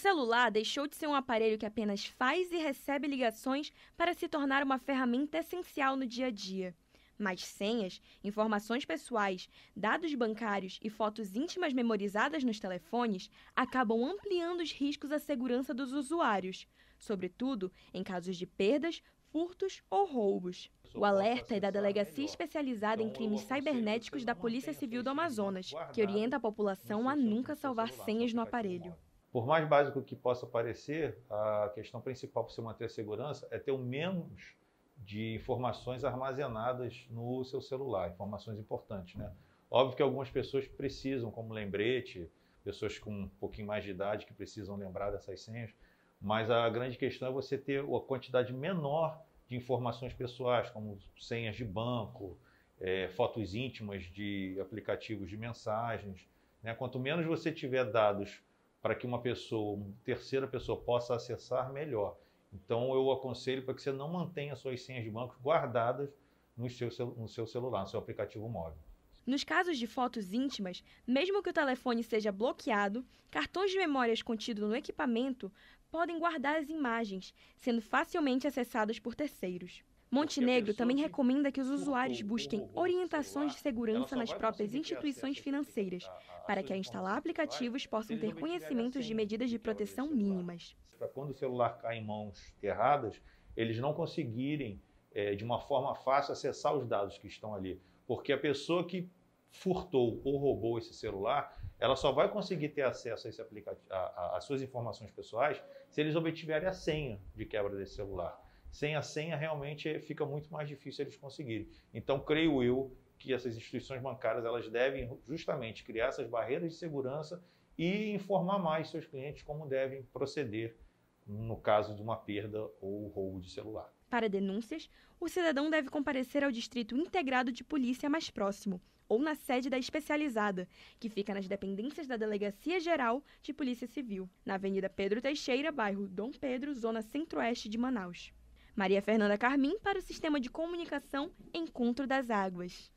celular deixou de ser um aparelho que apenas faz e recebe ligações para se tornar uma ferramenta essencial no dia a dia. Mas senhas, informações pessoais, dados bancários e fotos íntimas memorizadas nos telefones acabam ampliando os riscos à segurança dos usuários, sobretudo em casos de perdas, furtos ou roubos. O alerta é da Delegacia Especializada em Crimes Cibernéticos da Polícia Civil do Amazonas, que orienta a população a nunca salvar senhas no aparelho. Por mais básico que possa parecer, a questão principal para você manter a segurança é ter o menos de informações armazenadas no seu celular, informações importantes, né? Óbvio que algumas pessoas precisam, como lembrete, pessoas com um pouquinho mais de idade que precisam lembrar dessas senhas, mas a grande questão é você ter a quantidade menor de informações pessoais, como senhas de banco, é, fotos íntimas de aplicativos de mensagens. Né? Quanto menos você tiver dados para que uma pessoa, uma terceira pessoa possa acessar melhor. Então eu aconselho para que você não mantenha suas senhas de banco guardadas no seu, no seu celular, no seu aplicativo móvel. Nos casos de fotos íntimas, mesmo que o telefone seja bloqueado, cartões de memórias contidos no equipamento podem guardar as imagens, sendo facilmente acessadas por terceiros. Montenegro também recomenda que os usuários busquem orientações de segurança nas próprias instituições tipo financeiras, para que ao instalar aplicativos possam ter conhecimentos de medidas de é proteção mínimas. Para quando o celular cai em mãos erradas, eles não conseguirem, é, de uma forma fácil, acessar os dados que estão ali. Porque a pessoa que furtou ou roubou esse celular, ela só vai conseguir ter acesso a esse aplicativo, às suas informações pessoais, se eles obtiverem a senha de quebra desse celular. Sem a senha, realmente fica muito mais difícil eles conseguirem. Então, creio eu que essas instituições bancárias elas devem justamente criar essas barreiras de segurança e informar mais seus clientes como devem proceder no caso de uma perda ou roubo de celular. Para denúncias, o cidadão deve comparecer ao distrito integrado de polícia mais próximo ou na sede da especializada, que fica nas dependências da Delegacia Geral de Polícia Civil, na Avenida Pedro Teixeira, bairro Dom Pedro, zona centro-oeste de Manaus. Maria Fernanda Carmim para o Sistema de Comunicação Encontro das Águas.